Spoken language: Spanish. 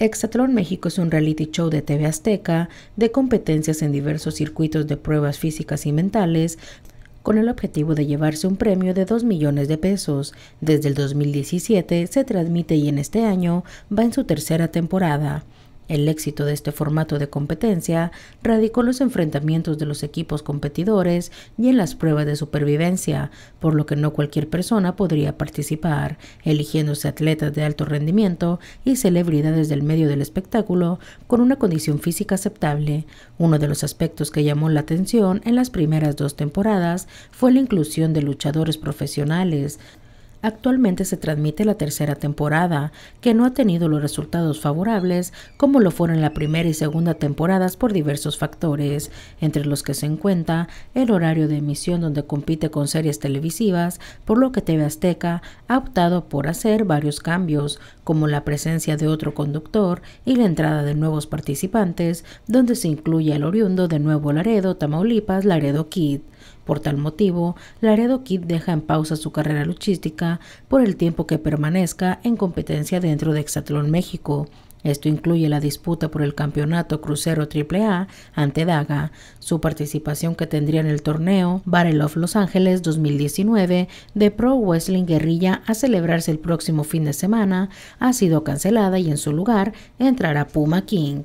Hexatlón México es un reality show de TV Azteca de competencias en diversos circuitos de pruebas físicas y mentales con el objetivo de llevarse un premio de 2 millones de pesos. Desde el 2017 se transmite y en este año va en su tercera temporada. El éxito de este formato de competencia radicó en los enfrentamientos de los equipos competidores y en las pruebas de supervivencia, por lo que no cualquier persona podría participar, eligiéndose atletas de alto rendimiento y celebridades del medio del espectáculo con una condición física aceptable. Uno de los aspectos que llamó la atención en las primeras dos temporadas fue la inclusión de luchadores profesionales, Actualmente se transmite la tercera temporada, que no ha tenido los resultados favorables como lo fueron la primera y segunda temporadas por diversos factores, entre los que se encuentra el horario de emisión donde compite con series televisivas, por lo que TV Azteca ha optado por hacer varios cambios, como la presencia de otro conductor y la entrada de nuevos participantes, donde se incluye el oriundo de Nuevo Laredo, Tamaulipas, Laredo Kid. Por tal motivo, Laredo Kid deja en pausa su carrera luchística por el tiempo que permanezca en competencia dentro de Hexatlón México. Esto incluye la disputa por el campeonato crucero AAA ante Daga, su participación que tendría en el torneo Battle of Los Ángeles 2019 de Pro Wrestling Guerrilla a celebrarse el próximo fin de semana, ha sido cancelada y en su lugar entrará Puma King.